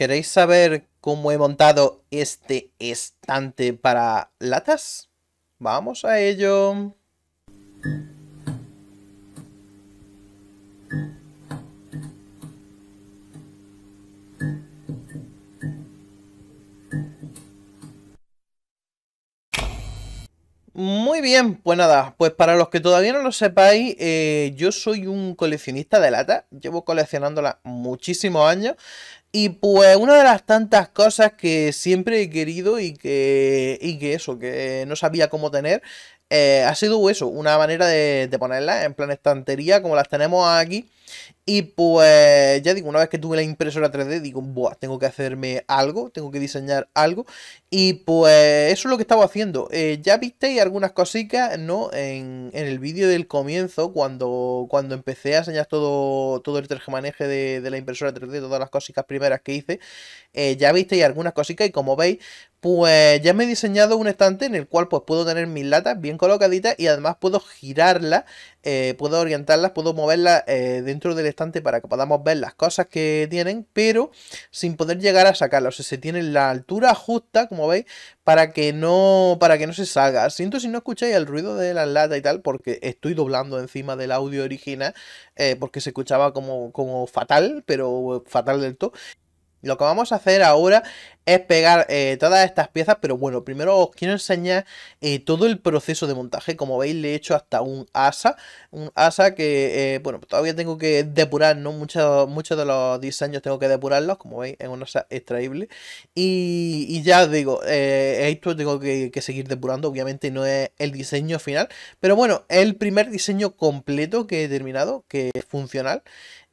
¿Queréis saber cómo he montado este estante para latas? Vamos a ello. Muy bien, pues nada, pues para los que todavía no lo sepáis, eh, yo soy un coleccionista de latas, llevo coleccionándola muchísimos años, y pues una de las tantas cosas que siempre he querido y que, y que eso, que no sabía cómo tener, eh, ha sido eso, una manera de, de ponerlas en plan estantería como las tenemos aquí. Y pues, ya digo, una vez que tuve la impresora 3D, digo, Buah, tengo que hacerme algo, tengo que diseñar algo. Y pues, eso es lo que estaba haciendo. Eh, ya visteis algunas cositas, ¿no? En, el vídeo del comienzo, cuando, cuando empecé a enseñar todo, todo el tergemaneje de, de la impresora 3D, todas las cositas primeras que hice, eh, ya visteis algunas cositas y como veis, pues ya me he diseñado un estante en el cual pues puedo tener mis latas bien colocaditas y además puedo girarlas eh, puedo orientarlas, puedo moverlas eh, dentro del estante para que podamos ver las cosas que tienen, pero sin poder llegar a sacarlas. O sea, se tienen la altura justa, como veis, para que no, para que no se salga. Siento si no escucháis el ruido de la lata y tal, porque estoy doblando encima del audio original, eh, porque se escuchaba como, como fatal, pero fatal del todo. Lo que vamos a hacer ahora es pegar eh, todas estas piezas, pero bueno, primero os quiero enseñar eh, todo el proceso de montaje. Como veis, le he hecho hasta un asa, un asa que, eh, bueno, todavía tengo que depurar, ¿no? Muchos de los diseños tengo que depurarlos, como veis, en un asa extraíble. Y, ya os digo, esto tengo que, que, seguir depurando, obviamente no es el diseño final, pero bueno, el primer diseño completo que he terminado, que es funcional.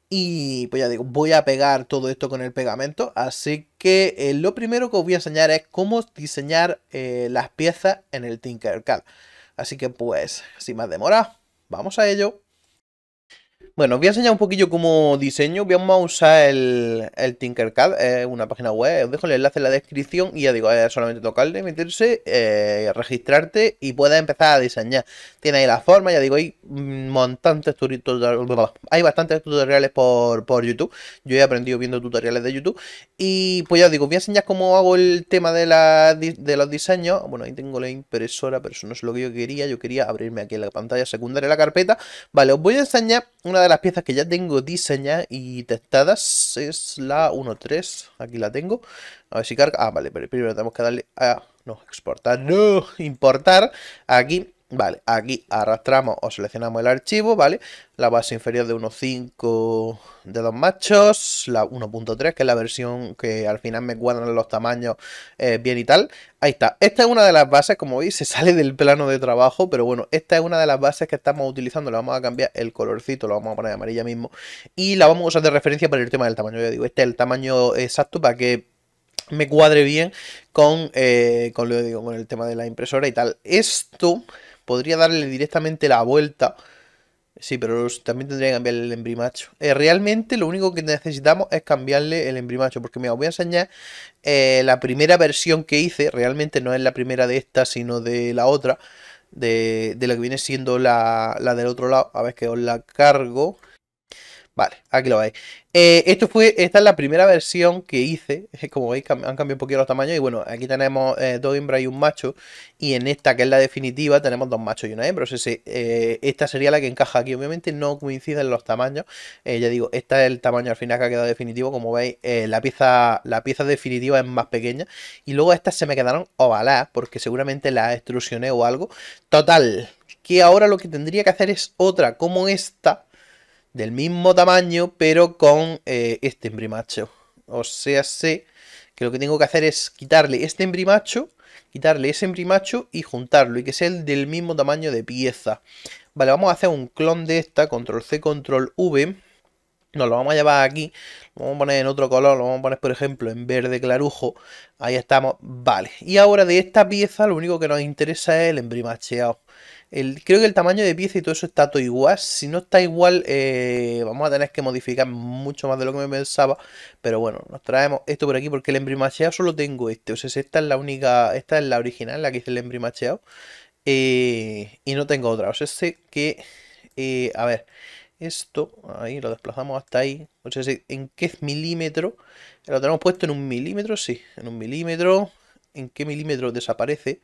Y pues ya digo, voy a pegar todo esto con el pegamento. Así que eh, lo primero que os voy a enseñar es cómo diseñar eh, las piezas en el Tinkercad. Así que pues, sin más demora, vamos a ello. Bueno, os voy a enseñar un poquillo cómo diseño. Vamos a usar el, Tinkercad, Es eh, una página web. Os dejo el enlace en la descripción y ya digo, solamente tocarle, meterse, eh, registrarte y puedes empezar a diseñar. Tiene ahí la forma, ya digo, hay montantes tutoriales. Hay bastantes tutoriales por, por YouTube. Yo he aprendido viendo tutoriales de YouTube. Y pues ya os digo, os voy a enseñar cómo hago el tema de, de los diseños. Bueno, ahí tengo la impresora, pero eso no es lo que yo quería. Yo quería abrirme aquí en la pantalla secundaria la carpeta. Vale, os voy a enseñar una de las piezas que ya tengo diseñadas y testadas es la 1.3. Aquí la tengo. A ver si carga. Ah, vale, pero primero tenemos que darle a... No, exportar. No, importar. Aquí Vale, aquí arrastramos o seleccionamos el archivo, ¿vale? La base inferior de 1.5 de dos machos, la 1.3, que es la versión que al final me cuadran los tamaños eh, bien y tal. Ahí está. Esta es una de las bases, como veis, se sale del plano de trabajo, pero bueno, esta es una de las bases que estamos utilizando. Le vamos a cambiar el colorcito, lo vamos a poner amarilla mismo. Y la vamos a usar de referencia para el tema del tamaño. yo digo, este es el tamaño exacto para que me cuadre bien con, eh, con, lo digo, con el tema de la impresora y tal. Esto Podría darle directamente la vuelta. Sí, pero también tendría que cambiarle el embrimacho. Eh, realmente lo único que necesitamos es cambiarle el embrimacho. Porque mira, os voy a enseñar eh, la primera versión que hice. Realmente no es la primera de esta, sino de la otra. De, la que viene siendo la, la del otro lado. A ver que os la cargo. Vale, aquí lo veis. Eh, esto fue, esta es la primera versión que hice. Como veis, han cambiado un poquito los tamaños. Y bueno, aquí tenemos eh, dos hembras y un macho. Y en esta, que es la definitiva, tenemos dos machos y una hembra. Eh, esta sería la que encaja aquí. Obviamente no coinciden los tamaños. ya digo, este es el tamaño al final que ha quedado definitivo. Como veis, la, pieza, la pieza definitiva es más pequeña. Y luego estas se me quedaron ovaladas, porque seguramente las extrusioné o algo. Total, que ahora lo que tendría que hacer es otra como esta del mismo tamaño, pero con eh, este embrimacho. O sea, sé que lo que tengo que hacer es quitarle este embrimacho, quitarle ese embrimacho y juntarlo, y que sea el del mismo tamaño de pieza. Vale, vamos a hacer un clon de esta, control C, control V. Nos lo vamos a llevar aquí, lo vamos a poner en otro color, lo vamos a poner por ejemplo en verde clarujo, ahí estamos, vale. Y ahora de esta pieza lo único que nos interesa es el embrimacheado creo que el tamaño de pieza y todo eso está todo igual. Si no está igual, eh, vamos a tener que modificar mucho más de lo que me pensaba. Pero bueno, nos traemos esto por aquí porque el embrimacheado solo tengo este. O sea, esta es la única, esta es la original, la que hice el embrimacheado. Eh, y no tengo otra. O sea, sé que... Eh, a ver, esto, ahí lo desplazamos hasta ahí. O sea, sé en qué milímetro. Lo tenemos puesto en un milímetro, sí. En un milímetro. ¿En qué milímetro desaparece?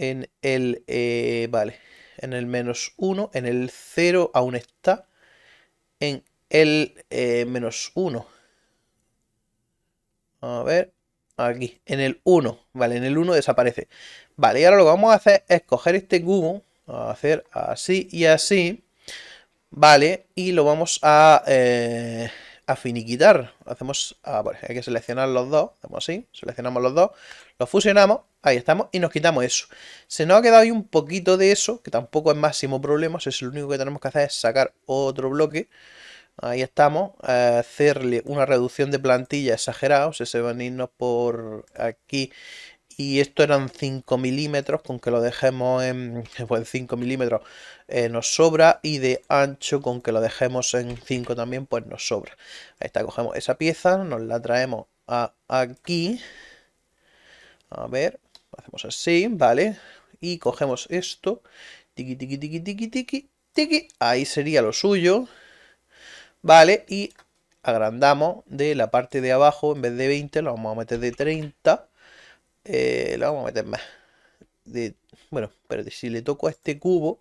en el, eh, vale, en el menos 1, en el 0 aún está, en el eh, menos 1. A ver, aquí, en el 1, vale, en el 1 desaparece. Vale, y ahora lo que vamos a hacer es coger este cubo, a hacer así y así, vale, y lo vamos a, eh, finiquitar. Hacemos, ah, hay que seleccionar los dos, hacemos así, seleccionamos los dos, los fusionamos Ahí estamos, y nos quitamos eso. Se nos ha quedado ahí un poquito de eso, que tampoco es máximo problema, es lo único que tenemos que hacer es sacar otro bloque. Ahí estamos, eh, hacerle una reducción de plantilla exagerada, o sea, se van a irnos por aquí. Y esto eran 5 milímetros, con que lo dejemos en pues 5 milímetros eh, nos sobra. Y de ancho, con que lo dejemos en 5 también, pues nos sobra. Ahí está, cogemos esa pieza, nos la traemos aquí. A ver, Hacemos así, ¿vale? Y cogemos esto, tiqui, tiqui, tiqui, tiqui, tiqui, tiqui, ahí sería lo suyo, ¿vale? Y agrandamos de la parte de abajo, en vez de 20, lo vamos a meter de 30, eh, lo vamos a meter más. De, bueno, pero si le toco a este cubo,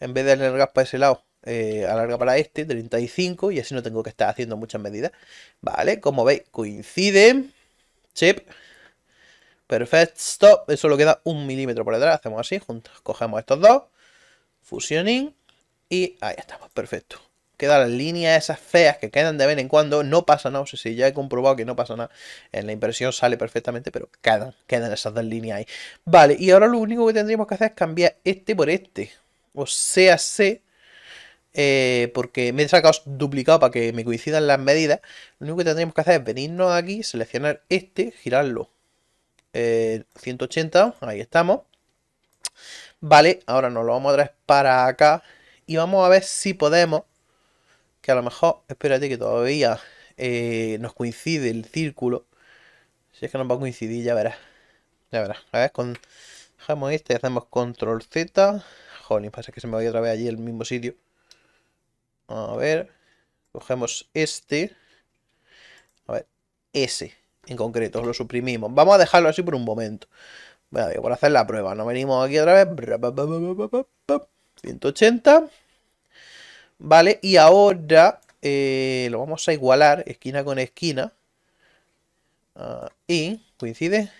en vez de alargar para ese lado, eh, alarga para este, 35, y así no tengo que estar haciendo muchas medidas. Vale, como veis, coinciden. Chip. Perfecto. Eso lo queda un milímetro por detrás. Hacemos así. Juntos. Cogemos estos dos. Fusioning. Y ahí estamos. Perfecto. Quedan las líneas esas feas que quedan de vez en cuando. No pasa nada. O sea, si ya he comprobado que no pasa nada. En la impresión sale perfectamente. Pero quedan. Quedan esas dos líneas ahí. Vale. Y ahora lo único que tendríamos que hacer es cambiar este por este. O sea, sé eh, porque me he sacado duplicado para que me coincidan las medidas. Lo único que tendríamos que hacer es venirnos aquí, seleccionar este, girarlo 180, eh, ahí estamos. Vale, ahora nos lo vamos a traer para acá y vamos a ver si podemos, que a lo mejor, espérate que todavía eh, nos coincide el círculo. Si es que nos va a coincidir, ya verás. Ya verás, a ver, dejamos este, hacemos control Z. Jolín, pasa que se me voy otra vez allí el mismo sitio. A ver, cogemos este. A ver, ese en concreto, lo suprimimos. Vamos a dejarlo así por un momento. Bueno, por hacer la prueba, nos venimos aquí otra vez. 180. Vale, y ahora eh, lo vamos a igualar esquina con esquina. Ah, y coincide.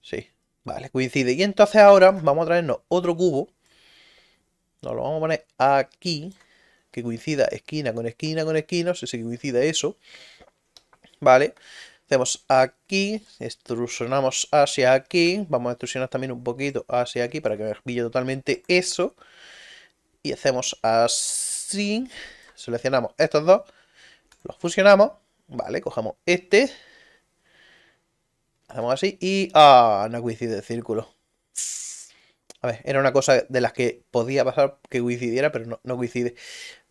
Sí, vale, coincide. Y entonces ahora vamos a traernos otro cubo. Nos lo vamos a poner aquí. Que coincida esquina con esquina con esquina. No sé si coincida eso. ¿vale? Hacemos aquí, extrusionamos hacia aquí, vamos a extrusionar también un poquito hacia aquí para que me pille totalmente eso. Y hacemos así, seleccionamos estos dos, los fusionamos, ¿vale? Cogemos este, hacemos así y... ¡Ah! No coincide el círculo. A ver, era una cosa de las que podía pasar que coincidiera, pero no, no coincide.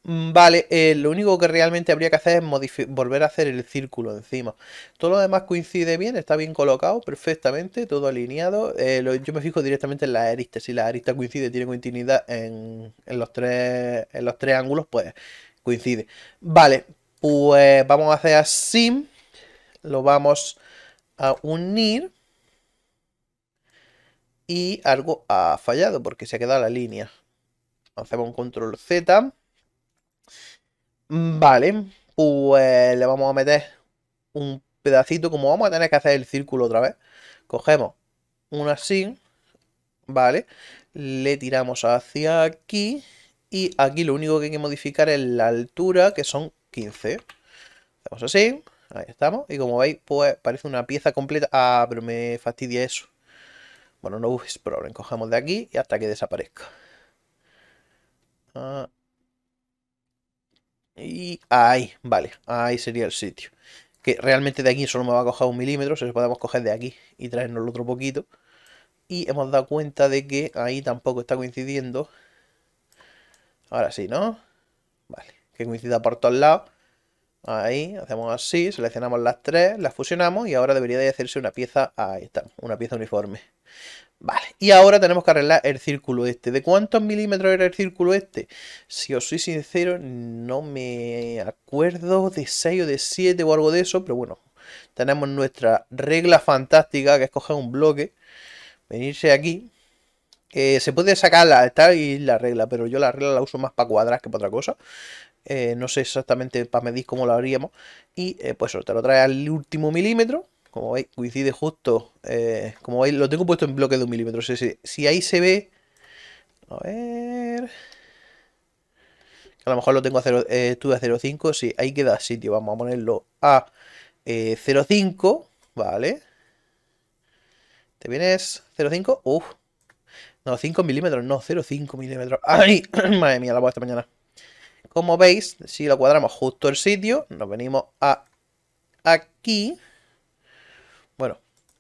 Mm, vale, eh, lo único que realmente habría que hacer es volver a hacer el círculo encima. Todo lo demás coincide bien, está bien colocado, perfectamente, todo alineado. Eh, lo, yo me fijo directamente en la arista Si la arista coincide, tiene continuidad en, los tres, en los tres ángulos, pues coincide. Vale, pues vamos a hacer así. Lo vamos a unir. Y algo ha fallado porque se ha quedado la línea. Hacemos un control Z. Mm, vale, pues le vamos a meter un pedacito, como vamos a tener que hacer el círculo otra vez, cogemos una así, ¿vale? Le tiramos hacia aquí y aquí lo único que hay que modificar es la altura, que son 15. Hacemos así, ahí estamos, y como veis, pues parece una pieza completa. Ah, pero me fastidia eso. Bueno, no es problema, cogemos de aquí y hasta que desaparezca. Ah, y ahí, vale, ahí sería el sitio. Que realmente de aquí solo me va a coger un milímetro, se podemos coger de aquí y traernos el otro poquito. Y hemos dado cuenta de que ahí tampoco está coincidiendo. Ahora sí, ¿no? Vale, que coincida por todos lados. Ahí, hacemos así, seleccionamos las tres, las fusionamos y ahora debería de hacerse una pieza, ahí está, una pieza uniforme. Vale, y ahora tenemos que arreglar el círculo este. ¿De cuántos milímetros era el círculo este? Si os soy sincero, no me acuerdo de 6 o de 7 o algo de eso, pero bueno, tenemos nuestra regla fantástica que es coger un bloque, venirse aquí. se puede sacar la, y la regla, pero yo la regla la uso más para cuadrar que para otra cosa. Eh, no sé exactamente para medir cómo lo haríamos. Y eh, pues te lo trae al último milímetro como veis, coincide justo. Eh, como veis, lo tengo puesto en bloque de un milímetro. Si, ahí se ve... A ver... A lo mejor lo tengo a 0, eh, tú a 0.5. Sí, ahí queda sitio. Vamos a ponerlo a 0.5. Eh, vale. ¿Te vienes 0.5? Uf. No, 5 milímetros. No, 0.5 milímetros. ¡Ay! Madre mía, la voy esta mañana. Como veis, si lo cuadramos justo el sitio, nos venimos a aquí.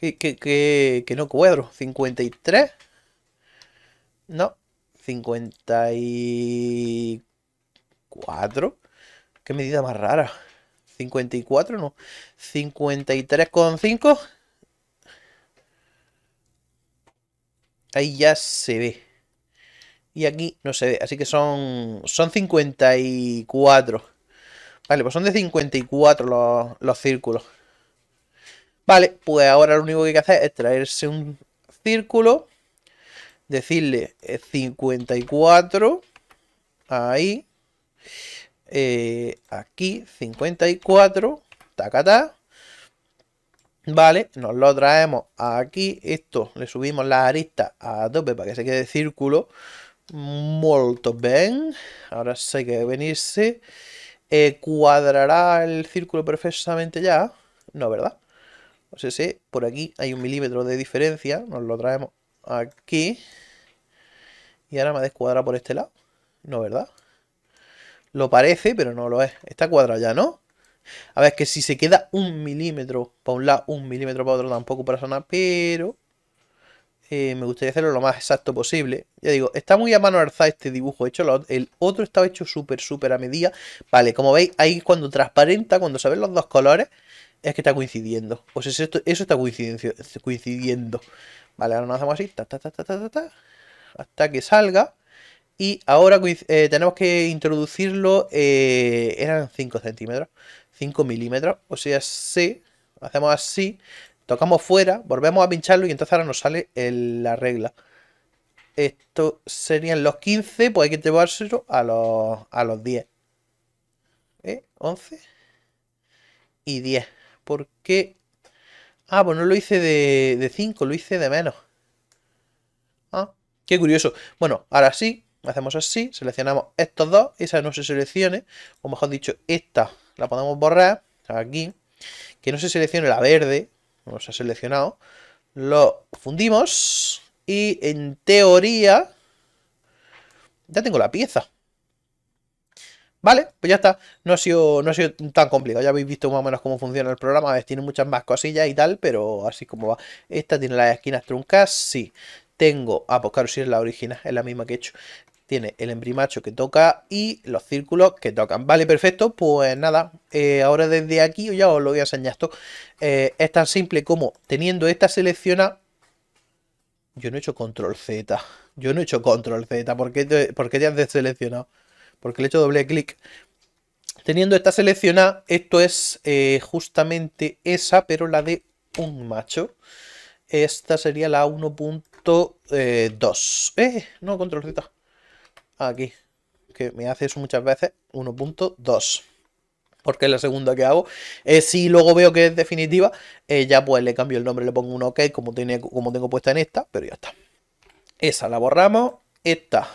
Que, no cuadro. 53. No. 54. Qué medida más rara. 54, no. 53,5. Ahí ya se ve. Y aquí no se ve. Así que son, son 54. Vale, pues son de 54 los círculos. Vale, pues ahora lo único que hay que hacer es traerse un círculo, decirle 54, eh, ahí, eh, aquí, 54, tacatá. Vale, nos lo traemos aquí, esto, le subimos la arista a tope para que se quede círculo. Molto bien. Ahora sí hay que venirse. Eh, ¿Cuadrará el círculo perfectamente ya? No, ¿verdad? por aquí hay un milímetro de diferencia, nos lo traemos aquí. Y ahora me descuadra por este lado. No, ¿verdad? Lo parece, pero no lo es. Está cuadrado ya, ¿no? A ver, es que si se queda un milímetro para un lado, un milímetro para otro, tampoco para sonar. pero... Eh, me gustaría hacerlo lo más exacto posible. Ya digo, está muy a mano alzada este dibujo hecho. el otro estaba hecho súper, súper a medida. Vale, como veis, ahí cuando transparenta, cuando se ven los dos colores, es que está coincidiendo. O pues sea, esto, eso está coincidiendo. Vale, ahora nos hacemos así, hasta que salga. Y ahora eh, tenemos que introducirlo, eh, eran 5 centímetros, 5 milímetros, o sea, sí, hacemos así, tocamos fuera, volvemos a pincharlo y entonces ahora nos sale la regla. Esto serían los 15, pues hay que llevárselo a los, a los 10. 11 ¿Eh? y 10. ¿Por qué? Ah, pues no lo hice de 5, lo hice de menos. Ah, qué curioso. Bueno, ahora sí, hacemos así, seleccionamos estos dos, esa no se seleccione, o mejor dicho, esta la podemos borrar, aquí, que no se seleccione la verde, no se ha seleccionado, lo fundimos, y en teoría, ya tengo la pieza, Vale, pues ya está, no ha, sido, no ha sido tan complicado, ya habéis visto más o menos cómo funciona el programa, a tiene muchas más cosillas y tal, pero así como va. Esta tiene las esquinas truncas, sí. Tengo, ah, pues claro, es la original, es la misma que he hecho tiene el embrimacho que toca y los círculos que tocan. Vale, perfecto, pues nada, eh, ahora desde aquí ya os lo voy a enseñar esto. Eh, es tan simple como teniendo esta seleccionada, yo no he hecho control Z, yo no he hecho control Z, ¿por qué te, han deseleccionado? porque le he hecho doble clic. Teniendo esta seleccionada, esto es eh, justamente esa, pero la de un macho. Esta sería la 1.2. ¡Eh! No, control Z. Aquí. Que me hace eso muchas veces. 1.2 porque es la segunda que hago. Eh, si luego veo que es definitiva, eh, ya pues le cambio el nombre, le pongo un OK como, tiene, como tengo puesta en esta, pero ya está. Esa la borramos. Esta,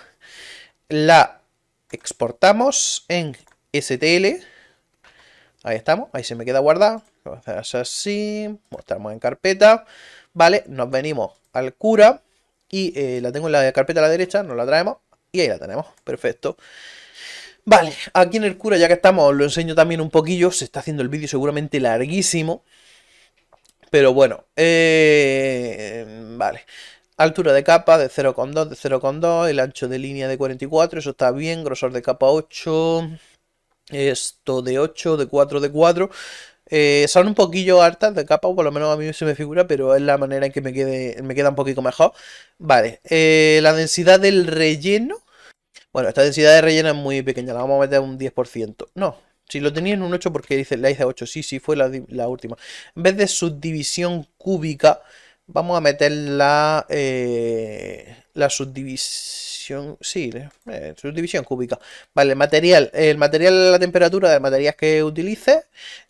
la exportamos en STL. Ahí estamos, ahí se me queda guardado. Vamos a así, mostramos en carpeta. Vale, nos venimos al cura y eh, la tengo en la carpeta a la derecha, nos la traemos y ahí la tenemos, perfecto. Vale, aquí en el cura, ya que estamos, lo enseño también un poquillo. Se está haciendo el vídeo seguramente larguísimo. Pero bueno, eh, vale. Altura de capa de 0,2, de 0,2, el ancho de línea de 44, eso está bien, grosor de capa 8, esto de 8, de 4, de 4. Eh, son un poquillo hartas de capa, por lo menos a mí se me figura, pero es la manera en que me, quede, me queda un poquito mejor. Vale, eh, la densidad del relleno. Bueno, esta densidad de relleno es muy pequeña, la vamos a meter un 10%. No, si lo tenía en un 8 porque la hice 8, sí, sí, fue la, la última. En vez de subdivisión cúbica, Vamos a meter la, eh, la subdivisión, sí, eh, subdivisión cúbica. Vale, el material, el material, la temperatura de materias que utilice.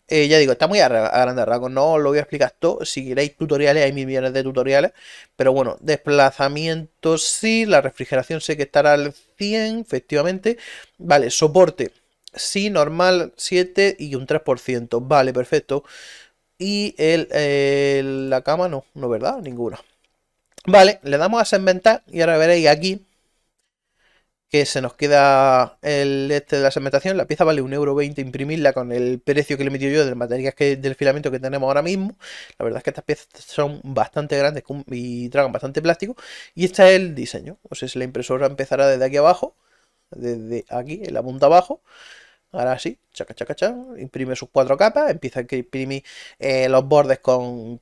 Eh, ya digo, está muy a, grande no os lo voy a explicar todo. Si queréis tutoriales, hay millones de tutoriales. Pero bueno, desplazamiento sí, la refrigeración sé que estará al 100, efectivamente. Vale, soporte, sí, normal 7 y un 3%. Vale, perfecto. Y la cama no, no, ¿verdad? Ninguna. Vale, le damos a segmentar y ahora veréis aquí que se nos queda el este de la segmentación. La pieza vale 1,20€ imprimirla con el precio que le metí yo del material que, del filamento que tenemos ahora mismo. La verdad es que estas piezas son bastante grandes y tragan bastante plástico. Y este es el diseño. O sea, la impresora empezará desde aquí abajo, desde aquí, en la punta abajo. Ahora sí, chaca, chaca, imprime sus cuatro capas, empieza a imprimir eh, los bordes con,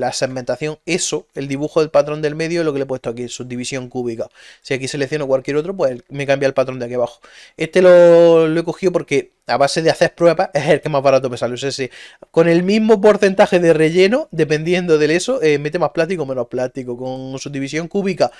la segmentación. Eso, el dibujo del patrón del medio es lo que le he puesto aquí, subdivisión cúbica. Si aquí selecciono cualquier otro, pues me cambia el patrón de aquí abajo. Este lo, he cogido porque a base de hacer pruebas es el que más barato me sale. con el mismo porcentaje de relleno, dependiendo del eso, eh, mete más plástico o menos plástico. Con subdivisión cúbica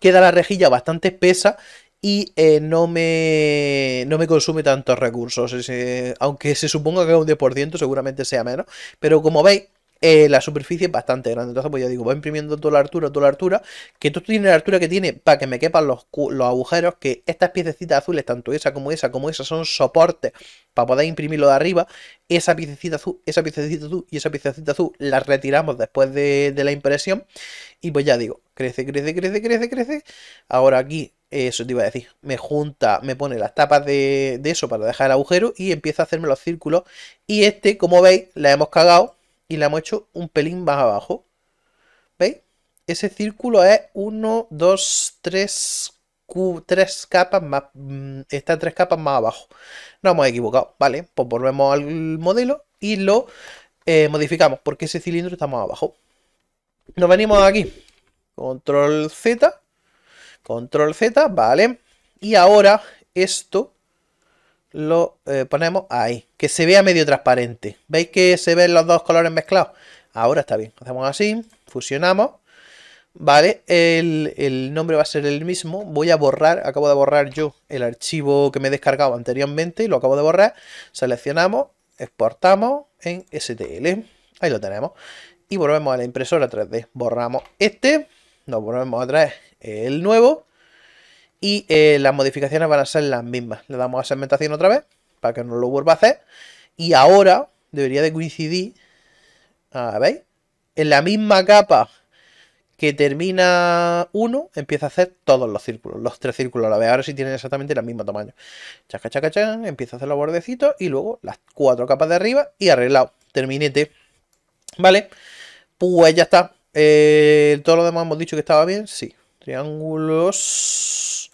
queda la rejilla bastante espesa y eh, no, me, no me consume tantos recursos. Eh, aunque se suponga que un 10% seguramente sea menos. Pero como veis, eh, la superficie es bastante grande. Entonces, pues ya digo, voy imprimiendo toda la altura, toda la altura. Que tú tienes la altura que tiene para que me quepan los, agujeros. Que estas piececitas azules, tanto esa como esa, como esa, son soportes para poder imprimirlo de arriba. Esa piececita azul, esa piececita azul y esa piececita azul las retiramos después de, de la impresión. Y pues ya digo, crece, crece, crece, crece, crece. Ahora aquí eso te iba a decir. Me junta, me pone las tapas de, eso para dejar el agujero y empieza a hacerme los círculos. Y este, como veis, la hemos cagado y la hemos hecho un pelín más abajo. ¿Veis? Ese círculo es 1, 2, 3, tres capas más. Mm, está tres capas más abajo. No hemos equivocado. Vale, pues volvemos al modelo y lo eh, modificamos porque ese cilindro está más abajo. Nos venimos aquí. Control Z Control Z, vale. Y ahora esto lo eh, ponemos ahí, que se vea medio transparente. ¿Veis que se ven los dos colores mezclados? Ahora está bien, hacemos así, fusionamos. Vale, el, el, nombre va a ser el mismo. Voy a borrar, acabo de borrar yo el archivo que me he descargado anteriormente y lo acabo de borrar. Seleccionamos, exportamos en STL. Ahí lo tenemos. Y volvemos a la impresora 3D. Borramos este nos volvemos a traer el nuevo y eh, las modificaciones van a ser las mismas. Le damos a segmentación otra vez para que no lo vuelva a hacer y ahora debería de coincidir, a ver, en la misma capa que termina uno, empieza a hacer todos los círculos, los tres círculos la vez. Ahora sí tienen exactamente el mismo tamaño. Chaca, empieza a hacer los bordecitos y luego las cuatro capas de arriba y arreglado. Terminete. ¿Vale? Pues ya está. Eh, todo lo demás hemos dicho que estaba bien. Sí. Triángulos.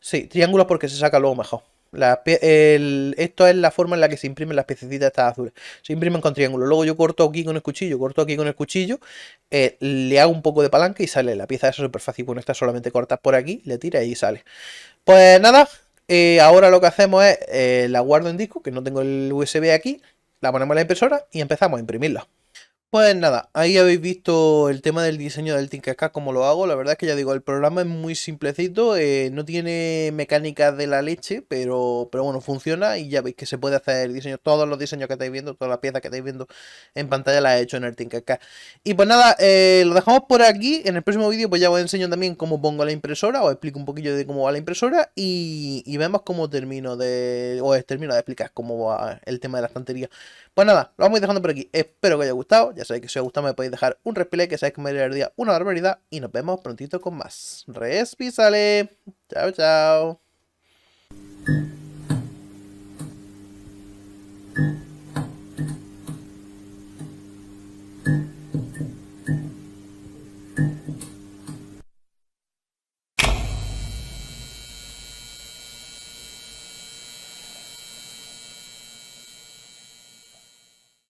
Sí, triángulos porque se saca luego mejor. La, esto es la forma en la que se imprimen las piecitas estas azules. Se imprimen con triángulos Luego yo corto aquí con el cuchillo, corto aquí con el cuchillo, eh, le hago un poco de palanca y sale la pieza. Eso es súper fácil. Con esta solamente cortas por aquí, le tiras y sale. Pues nada, eh, ahora lo que hacemos es eh, la guardo en disco, que no tengo el USB aquí, la ponemos en la impresora y empezamos a imprimirla. Pues nada, ahí habéis visto el tema del diseño del Tinkercad, cómo lo hago. La verdad es que ya digo, el programa es muy simplecito, eh, no tiene mecánica de la leche, pero, pero bueno, funciona y ya veis que se puede hacer el diseño. Todos los diseños que estáis viendo, todas las piezas que estáis viendo en pantalla las he hecho en el Tinkercad. Y pues nada, eh, lo dejamos por aquí. En el próximo vídeo pues ya os enseño también cómo pongo la impresora, os explico un poquillo de cómo va la impresora y, vemos cómo termino de... termino de explicar cómo va el tema de la estantería. Pues nada, lo vamos dejando por aquí. Espero que os haya gustado que si os gustado me podéis dejar un respile que sabéis que me el día una barbaridad. Y nos vemos prontito con más. Respi sale. Chao, chao.